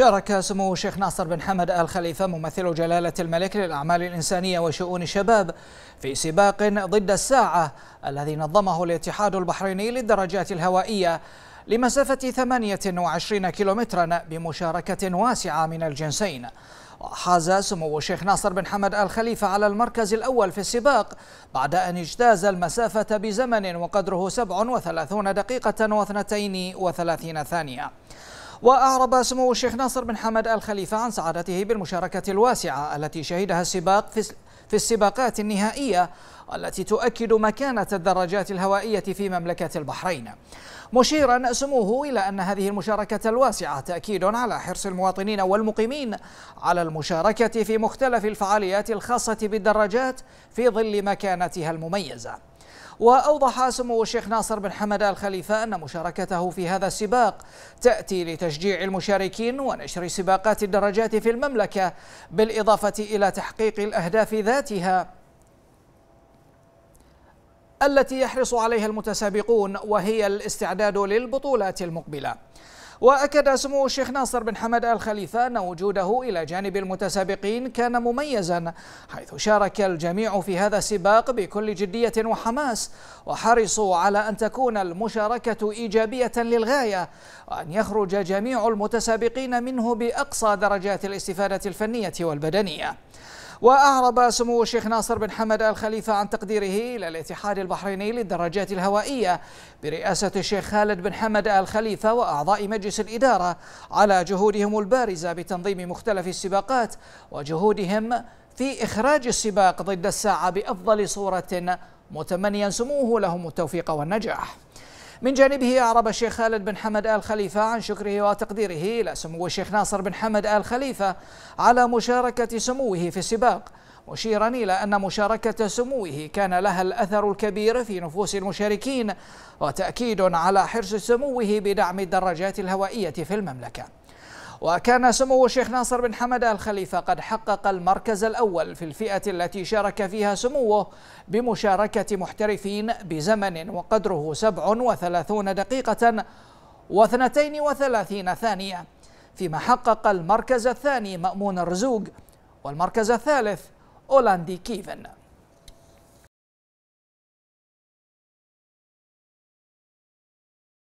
شارك سمو الشيخ ناصر بن حمد آل خليفة ممثل جلالة الملك للأعمال الإنسانية وشؤون الشباب في سباق ضد الساعة الذي نظمه الاتحاد البحريني للدرجات الهوائية لمسافة 28 كيلومترا بمشاركة واسعة من الجنسين وحاز سمو الشيخ ناصر بن حمد آل خليفة على المركز الأول في السباق بعد أن اجتاز المسافة بزمن وقدره 37 دقيقة و32 ثانية وأعرب سمو الشيخ ناصر بن حمد الخليفة عن سعادته بالمشاركة الواسعة التي شهدها السباق في في السباقات النهائية التي تؤكد مكانة الدراجات الهوائية في مملكة البحرين مشيرا سموه إلى أن هذه المشاركة الواسعة تأكيد على حرص المواطنين والمقيمين على المشاركة في مختلف الفعاليات الخاصة بالدراجات في ظل مكانتها المميزة وأوضح سمو الشيخ ناصر بن حمد الخليفة خليفة أن مشاركته في هذا السباق تأتي لتشجيع المشاركين ونشر سباقات الدرجات في المملكة بالإضافة إلى تحقيق الأهداف ذاتها التي يحرص عليها المتسابقون وهي الاستعداد للبطولات المقبله وأكد سمو الشيخ ناصر بن حمد آل خليفة أن وجوده إلى جانب المتسابقين كان مميزا حيث شارك الجميع في هذا السباق بكل جدية وحماس وحرصوا على أن تكون المشاركة إيجابية للغاية وأن يخرج جميع المتسابقين منه بأقصى درجات الاستفادة الفنية والبدنية وأعرب سمو الشيخ ناصر بن حمد آل خليفة عن تقديره إلى الاتحاد البحريني للدراجات الهوائية برئاسة الشيخ خالد بن حمد آل خليفة وأعضاء مجلس الإدارة على جهودهم البارزة بتنظيم مختلف السباقات وجهودهم في إخراج السباق ضد الساعة بأفضل صورة متمنيا سموه لهم التوفيق والنجاح من جانبه أعرب الشيخ خالد بن حمد آل خليفة عن شكره وتقديره إلى سمو الشيخ ناصر بن حمد آل خليفة على مشاركة سموه في السباق مشيرا إلى أن مشاركة سموه كان لها الأثر الكبير في نفوس المشاركين وتأكيد على حرص سموه بدعم الدراجات الهوائية في المملكة وكان سمو الشيخ ناصر بن حمد آل خليفة قد حقق المركز الأول في الفئة التي شارك فيها سموه بمشاركة محترفين بزمن وقدره 37 دقيقة و32 ثانية فيما حقق المركز الثاني مأمون الرزوق والمركز الثالث أولاندي كيفن